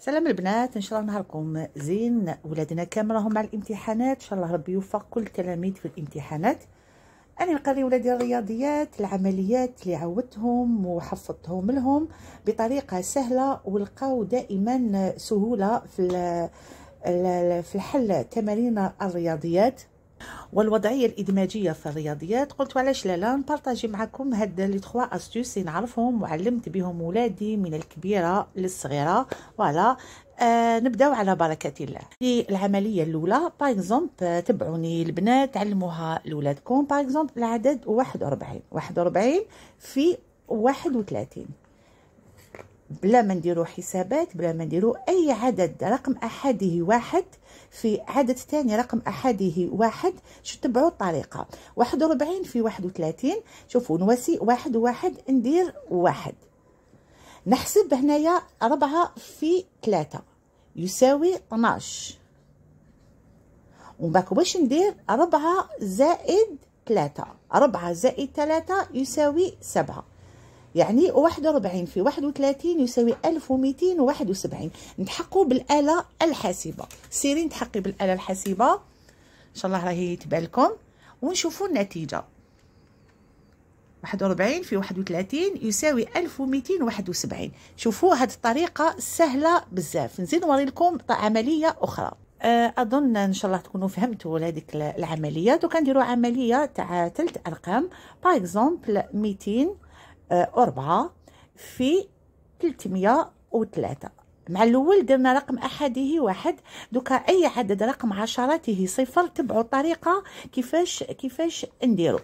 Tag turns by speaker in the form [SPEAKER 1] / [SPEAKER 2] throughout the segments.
[SPEAKER 1] سلام البنات ان شاء الله نهاركم زين ولادنا كامل راهم مع الامتحانات ان شاء الله ربي يوفق كل التلاميذ في الامتحانات انا نقري ولادي الرياضيات العمليات اللي عودتهم وحفظتهم لهم بطريقه سهله ولقاو دائما سهوله في في الحل تمارين الرياضيات والوضعيه الادماجيه في الرياضيات قلت علاش لا لا نبارطاجي معكم هاد لي تخوا استوس نعرفهم وعلمت بهم ولادي من الكبيره للصغيره فوالا آه نبداو على بركه الله في العمليه الاولى باغ اكزومبل تبعوني البنات علموها لولادكم باغ اكزومبل العدد 41 41 في 31 بلا ما نديرو حسابات بلا ما نديرو اي عدد رقم احاده واحد في عدد ثاني رقم احاده واحد شو تبعوا الطريقه واحد وربعين في واحد وثلاثين شوفوا نواسي واحد وواحد ندير واحد نحسب هنايا ربعة في ثلاثة يساوي 12 ومباك واش ندير ربعة زائد ثلاثة ربعة زائد ثلاثة يساوي سبعة يعني 41 في 31 يساوي 1271 نتحقوا بالآلة الحاسبة سيري نتحقي بالآلة الحاسبة إن شاء الله راهي تبان لكم ونشوفوا النتيجة 41 في 31 يساوي 1271 شوفوا هذه الطريقة سهلة بزاف نزيد نوريلكم عملية أخرى أه، اظن ان شاء الله تكونوا فهمتوا هذيك العمليه دوكا نديروا عمليه تاع ثلاث ارقام باغ اكزومبل 200 أربعة في 303 مع الأول درنا رقم أحده واحد دوكا أي عدد رقم عشراته صفر تبعوا الطريقة كيفاش كيفاش نديرو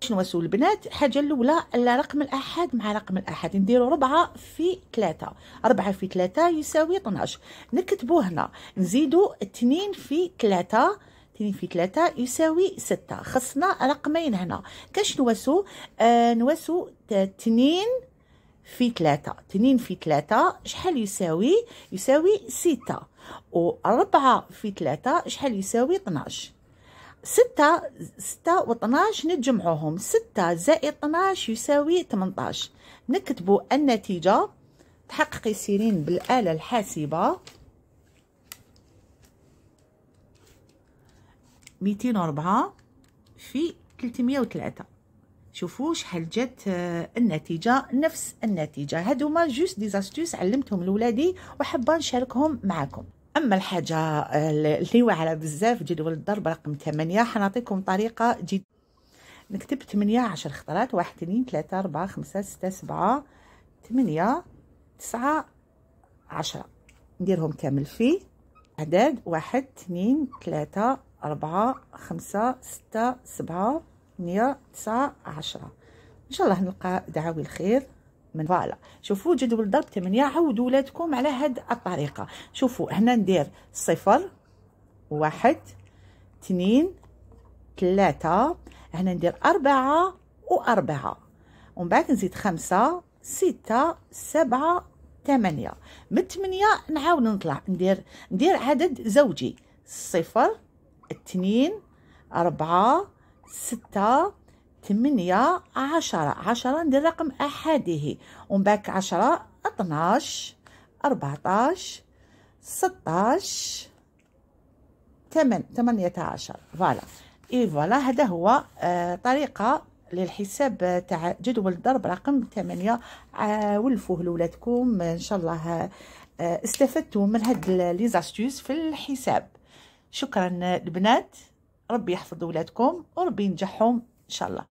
[SPEAKER 1] شنو نسول البنات الحاجة الأولى رقم الأحد مع رقم الأحد نديرو ربعة في ثلاثة ربعة في ثلاثة يساوي 12 نكتبو هنا نزيدو اتنين في ثلاثة اثنين في ثلاثة يساوي ستة خصنا رقمين هنا كاش نواسو آه نواسو 2 في ثلاثة 2 في ثلاثة شحال يساوي يساوي ستة 4 في ثلاثة شحال يساوي 12 ستة ستة وطناش نجمعوهم ستة زائد طناش يساوي تمنطاش نكتبوا النتيجة تحققي سيرين بالآلة الحاسبة ميتين وربعة في تلتمية وتلاتة شوفوا شحال جات آه، النتيجه نفس النتيجه هادو هادوما جوست دي زاستوس علمتهم لولادي وحابه نشاركهم معكم اما الحاجه آه، اللي واعره بزاف جدول الضرب رقم 8 حنعطيكم طريقه جد نكتب 8 10 خطرات 1 2 3 4 5 6 7 8 9 10 نديرهم كامل في عدد 1 2 3 أربعة خمسة ستة سبعة ثمانية تسعة عشرة إن شاء الله نلقى دعاوي الخير من فوالا شوفوا جدول ضرب ثمانية عودوا ولادكم على هاد الطريقه شوفوا هنا ندير صفر واحد اثنين ثلاثة هنا ندير أربعة وأربعة ومن بعد نزيد خمسة ستة سبعة ثمانية من ثمانية نعاود نطلع ندير ندير عدد زوجي صفر اثنين أربعة ستة ثمانية عشرة عشرة ندير رقم أحده ومن بعد عشرة اثناش أربعتاش ستاش ثمن ثمانية عشر فوالا اي فوالا هذا هو آه طريقة للحساب تاع جدول ضرب رقم ثمانية ولفوه لولادكم ان شاء الله آه استفدتوا من هاد ليزاستيس في الحساب شكرا البنات ربي يحفظ ولادكم وربي ينجحهم ان شاء الله